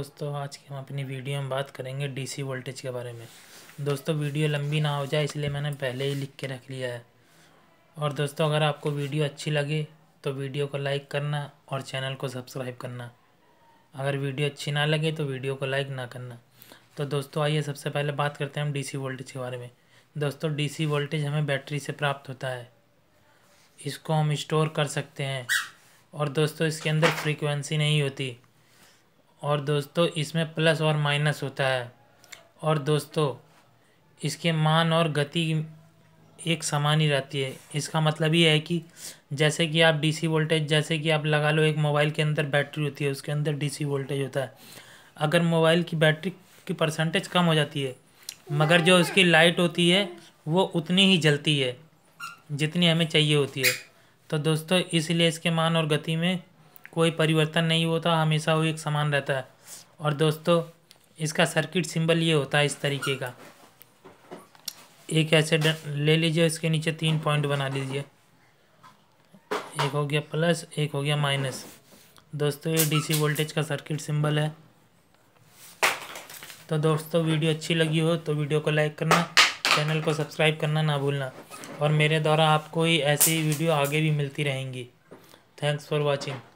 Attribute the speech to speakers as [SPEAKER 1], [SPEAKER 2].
[SPEAKER 1] दोस्तों आज की हम अपनी वीडियो में बात करेंगे डीसी वोल्टेज के बारे में दोस्तों वीडियो लंबी ना हो जाए इसलिए मैंने पहले ही लिख के रख लिया है और दोस्तों अगर आपको वीडियो अच्छी लगे तो वीडियो को लाइक करना और चैनल को सब्सक्राइब करना अगर वीडियो अच्छी ना लगे तो वीडियो को लाइक ना करना तो दोस्तों आइए सबसे पहले बात करते हैं हम डी वोल्टेज के बारे में दोस्तों डी वोल्टेज हमें बैटरी से प्राप्त होता है इसको हम स्टोर कर सकते हैं और दोस्तों इसके अंदर फ्रिक्वेंसी नहीं होती और दोस्तों इसमें प्लस और माइनस होता है और दोस्तों इसके मान और गति एक समान ही रहती है इसका मतलब ये है कि जैसे कि आप डीसी वोल्टेज जैसे कि आप लगा लो एक मोबाइल के अंदर बैटरी होती है उसके अंदर डीसी वोल्टेज होता है अगर मोबाइल की बैटरी की परसेंटेज कम हो जाती है मगर जो उसकी लाइट होती है वो उतनी ही जलती है जितनी हमें चाहिए होती है तो दोस्तों इसलिए इसके मान और गति में कोई परिवर्तन नहीं होता हमेशा वो एक समान रहता है और दोस्तों इसका सर्किट सिंबल ये होता है इस तरीके का एक ऐसे ले लीजिए इसके नीचे तीन पॉइंट बना लीजिए एक हो गया प्लस एक हो गया माइनस दोस्तों ये डीसी वोल्टेज का सर्किट सिंबल है तो दोस्तों वीडियो अच्छी लगी हो तो वीडियो को लाइक करना चैनल को सब्सक्राइब करना ना भूलना और मेरे द्वारा आपको ही ऐसी वीडियो आगे भी मिलती रहेंगी थैंक्स फॉर वॉचिंग